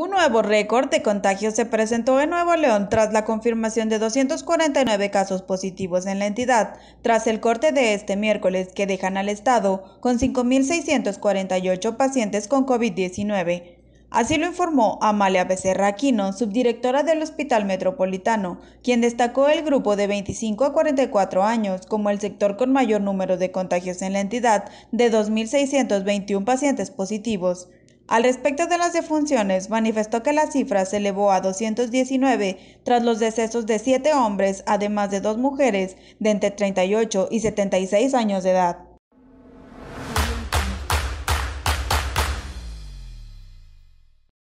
Un nuevo récord de contagios se presentó en Nuevo León tras la confirmación de 249 casos positivos en la entidad, tras el corte de este miércoles que dejan al Estado con 5.648 pacientes con COVID-19. Así lo informó Amalia Becerra Aquino, subdirectora del Hospital Metropolitano, quien destacó el grupo de 25 a 44 años como el sector con mayor número de contagios en la entidad, de 2.621 pacientes positivos. Al respecto de las defunciones, manifestó que la cifra se elevó a 219 tras los decesos de siete hombres, además de dos mujeres de entre 38 y 76 años de edad.